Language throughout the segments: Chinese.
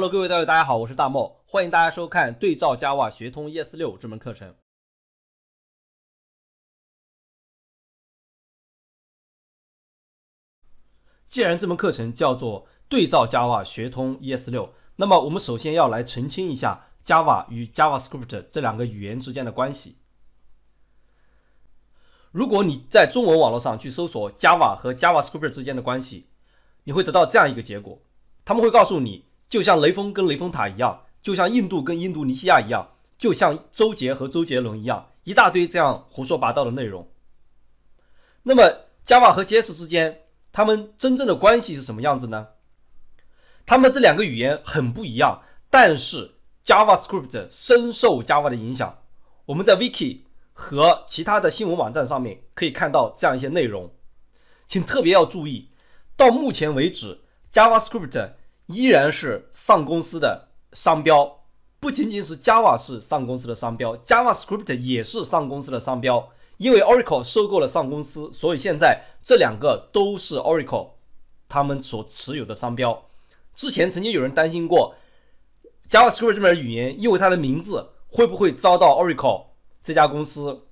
Hello，各位同大家好，我是大茂，欢迎大家收看《对照 Java 学通 ES 六》这门课程。既然这门课程叫做《对照 Java 学通 ES 六》，那么我们首先要来澄清一下 Java 与 JavaScript 这两个语言之间的关系。如果你在中文网络上去搜索 Java 和 JavaScript 之间的关系，你会得到这样一个结果：他们会告诉你。就像雷锋跟雷锋塔一样，就像印度跟印度尼西亚一样，就像周杰和周杰伦一样，一大堆这样胡说八道的内容。那么 Java 和 JS 之间，它们真正的关系是什么样子呢？它们这两个语言很不一样，但是 JavaScript 深受 Java 的影响。我们在 Wiki 和其他的新闻网站上面可以看到这样一些内容，请特别要注意。到目前为止，JavaScript 依然是上公司的商标，不仅仅是 Java 是上公司的商标，JavaScript 也是上公司的商标。因为 Oracle 收购了上公司，所以现在这两个都是 Oracle 他们所持有的商标。之前曾经有人担心过 JavaScript 这门语言，因为它的名字会不会遭到 Oracle 这家公司，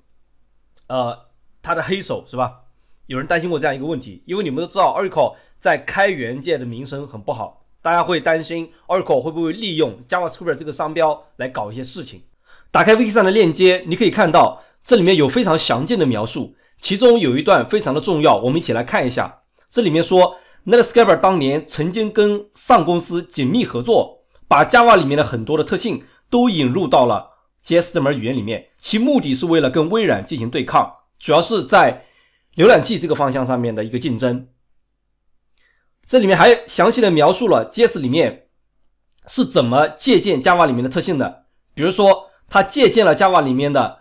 呃，它的黑手是吧？有人担心过这样一个问题，因为你们都知道 Oracle 在开源界的名声很不好。大家会担心 Oracle 会不会利用 Java Script 这个商标来搞一些事情？打开 w i k i 上的链接，你可以看到这里面有非常详尽的描述，其中有一段非常的重要，我们一起来看一下。这里面说，Netscape 当年曾经跟上公司紧密合作，把 Java 里面的很多的特性都引入到了 j s 这门语言里面，其目的是为了跟微软进行对抗，主要是在浏览器这个方向上面的一个竞争。这里面还详细的描述了 JS 里面是怎么借鉴 Java 里面的特性的，比如说它借鉴了 Java 里面的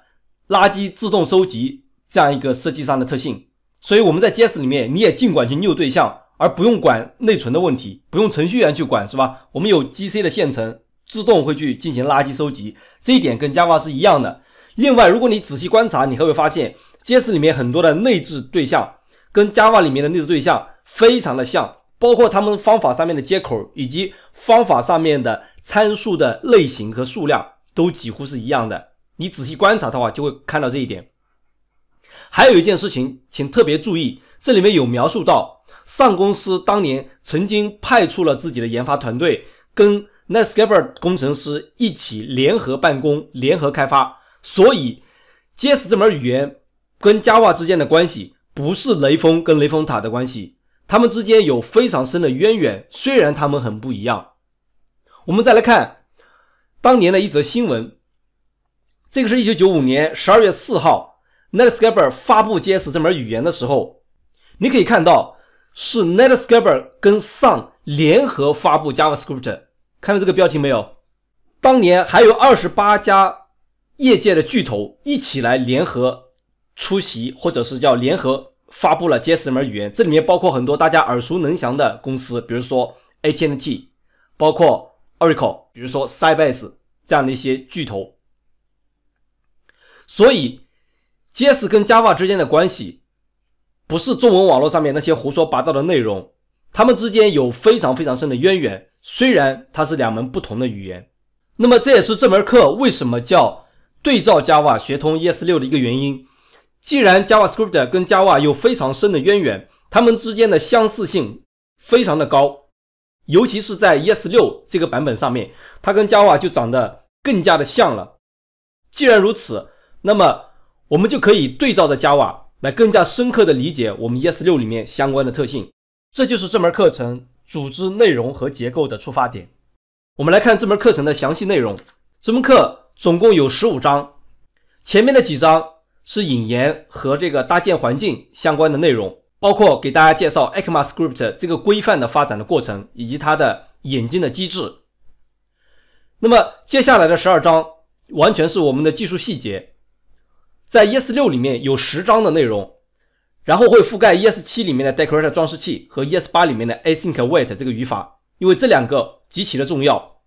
垃圾自动收集这样一个设计上的特性。所以我们在 JS 里面，你也尽管去 new 对象，而不用管内存的问题，不用程序员去管，是吧？我们有 GC 的线程，自动会去进行垃圾收集，这一点跟 Java 是一样的。另外，如果你仔细观察，你还会发现 JS 里面很多的内置对象跟 Java 里面的内置对象非常的像。包括他们方法上面的接口，以及方法上面的参数的类型和数量，都几乎是一样的。你仔细观察的话，就会看到这一点。还有一件事情，请特别注意，这里面有描述到，上公司当年曾经派出了自己的研发团队，跟 Netscape 工程师一起联合办公、联合开发。所以，JS 这门语言跟 Java 之间的关系，不是雷锋跟雷锋塔的关系。他们之间有非常深的渊源，虽然他们很不一样。我们再来看当年的一则新闻，这个是一九九五年十二月四号，NetScape 发布 JS 这门语言的时候，你可以看到是 NetScape 跟 Sun 联合发布 JavaScript。看到这个标题没有？当年还有二十八家业界的巨头一起来联合出席，或者是叫联合。发布了 j a s c r i 语言，这里面包括很多大家耳熟能详的公司，比如说 AT&T，包括 Oracle，比如说 c y b a s e 这样的一些巨头。所以 j a s p 跟 Java 之间的关系，不是中文网络上面那些胡说八道的内容，它们之间有非常非常深的渊源。虽然它是两门不同的语言，那么这也是这门课为什么叫对照 Java 学通 ES6 的一个原因。既然 JavaScript 跟 Java 有非常深的渊源，它们之间的相似性非常的高，尤其是在 ES6 这个版本上面，它跟 Java 就长得更加的像了。既然如此，那么我们就可以对照着 Java 来更加深刻的理解我们 ES6 里面相关的特性。这就是这门课程组织内容和结构的出发点。我们来看这门课程的详细内容，这门课总共有十五章，前面的几章。是引言和这个搭建环境相关的内容，包括给大家介绍 ECMAScript 这个规范的发展的过程，以及它的引进的机制。那么接下来的十二章完全是我们的技术细节，在 ES6 里面有十章的内容，然后会覆盖 ES7 里面的 Decorator 装饰器和 ES8 里面的 Async Wait 这个语法，因为这两个极其的重要。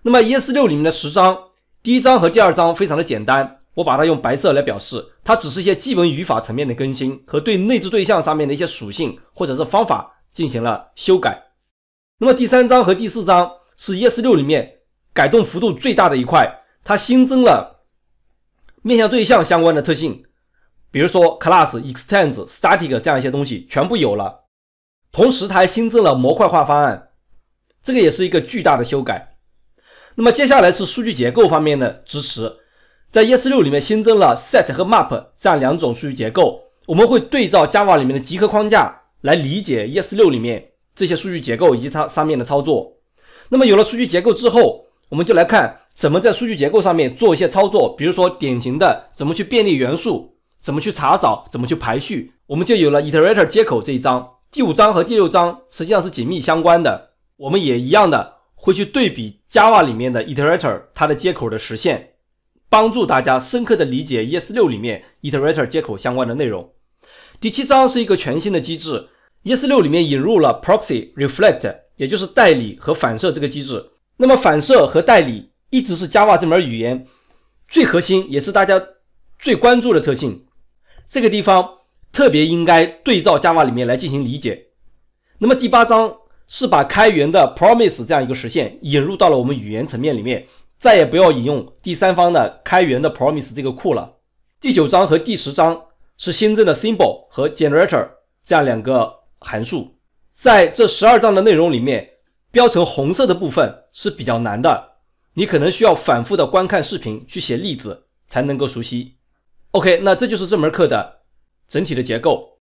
那么 ES6 里面的十章，第一章和第二章非常的简单。我把它用白色来表示，它只是一些基本语法层面的更新和对内置对象上面的一些属性或者是方法进行了修改。那么第三章和第四章是 ES6 里面改动幅度最大的一块，它新增了面向对象相关的特性，比如说 class extends static 这样一些东西全部有了。同时，它还新增了模块化方案，这个也是一个巨大的修改。那么接下来是数据结构方面的支持。在 ES6 里面新增了 Set 和 Map 这样两种数据结构，我们会对照 Java 里面的集合框架来理解 ES6 里面这些数据结构以及它上面的操作。那么有了数据结构之后，我们就来看怎么在数据结构上面做一些操作，比如说典型的怎么去便利元素，怎么去查找，怎么去排序，我们就有了 Iterator 接口这一章。第五章和第六章实际上是紧密相关的，我们也一样的会去对比 Java 里面的 Iterator 它的接口的实现。帮助大家深刻的理解 ES6 里面 Iterator 接口相关的内容。第七章是一个全新的机制，ES6 里面引入了 Proxy Reflect，也就是代理和反射这个机制。那么反射和代理一直是 Java 这门语言最核心也是大家最关注的特性，这个地方特别应该对照 Java 里面来进行理解。那么第八章是把开源的 Promise 这样一个实现引入到了我们语言层面里面。再也不要引用第三方的开源的 Promise 这个库了。第九章和第十章是新增的 Symbol 和 Generator 这样两个函数。在这十二章的内容里面，标成红色的部分是比较难的，你可能需要反复的观看视频去写例子才能够熟悉。OK，那这就是这门课的整体的结构。